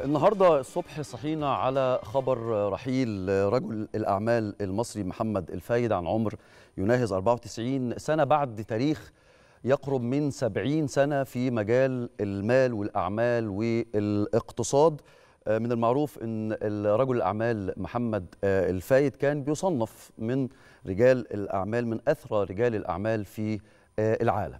النهارده الصبح صحينا على خبر رحيل رجل الاعمال المصري محمد الفايد عن عمر يناهز 94 سنه بعد تاريخ يقرب من 70 سنه في مجال المال والاعمال والاقتصاد آه، من المعروف ان رجل الاعمال محمد آه، الفايد كان بيصنف من رجال الاعمال من اثرى رجال الاعمال في آه، العالم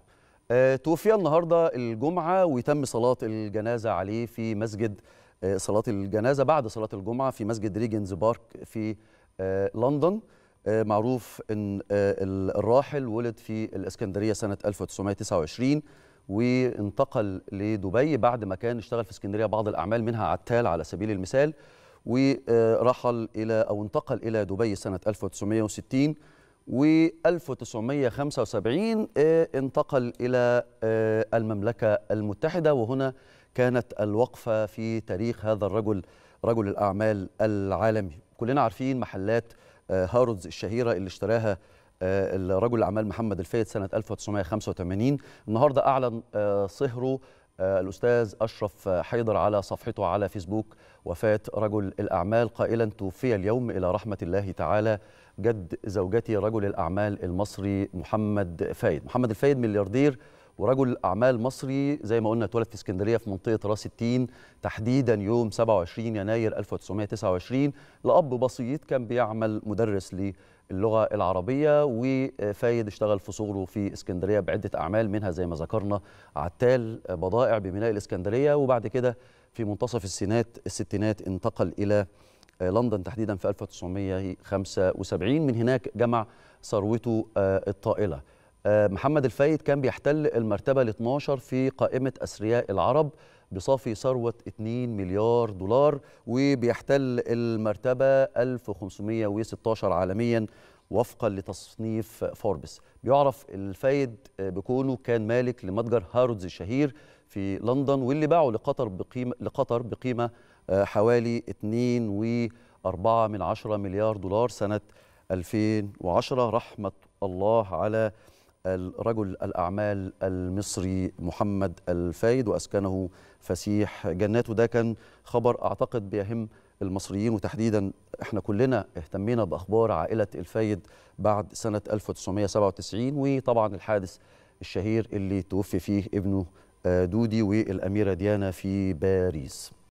توفي النهارده الجمعه وتم صلاه الجنازه عليه في مسجد آه، صلاة الجنازة بعد صلاة الجمعة في مسجد ريجنز بارك في آه، لندن آه، معروف أن الراحل ولد في الإسكندرية سنة 1929 وانتقل لدبي بعد ما كان اشتغل في اسكندرية بعض الأعمال منها عتال على سبيل المثال ورحل إلى أو انتقل إلى دبي سنة 1960 و1975 آه، انتقل إلى آه، المملكة المتحدة وهنا كانت الوقفة في تاريخ هذا الرجل رجل الأعمال العالمي كلنا عارفين محلات آه، هارودز الشهيرة اللي اشتراها رجل الأعمال محمد الفايد سنة 1985 النهاردة أعلن صهره آه، الأستاذ أشرف حيدر على صفحته على فيسبوك وفاة رجل الأعمال قائلا توفي اليوم إلى رحمة الله تعالى جد زوجتي رجل الأعمال المصري محمد فايد محمد الفايد ملياردير ورجل أعمال مصري زي ما قلنا اتولد في اسكندرية في منطقة راس التين تحديدا يوم 27 يناير 1929 لأب بسيط كان بيعمل مدرس اللغه العربيه وفايد اشتغل في صغره في اسكندريه بعده اعمال منها زي ما ذكرنا عتال بضائع بميناء الاسكندريه وبعد كده في منتصف السينات الستينات انتقل الى لندن تحديدا في 1975 من هناك جمع ثروته آه، الطائله آه، محمد الفايد كان بيحتل المرتبه ال 12 في قائمه اثرياء العرب بصافي ثروة 2 مليار دولار وبيحتل المرتبة 1516 عالميا وفقا لتصنيف فوربس بيعرف الفايد بكونه كان مالك لمتجر هارودز الشهير في لندن واللي باعه لقطر بقيمة لقطر بقيمة آه، حوالي 2.4 من 10 مليار دولار سنة 2010 رحمة الله على رجل الأعمال المصري محمد الفايد وأسكنه فسيح جناته ده كان خبر أعتقد بيهم المصريين وتحديدا احنا كلنا اهتمينا بأخبار عائلة الفايد بعد سنة 1997 وطبعا الحادث الشهير اللي توفي فيه ابنه آه، دودي والأميرة ديانا في باريس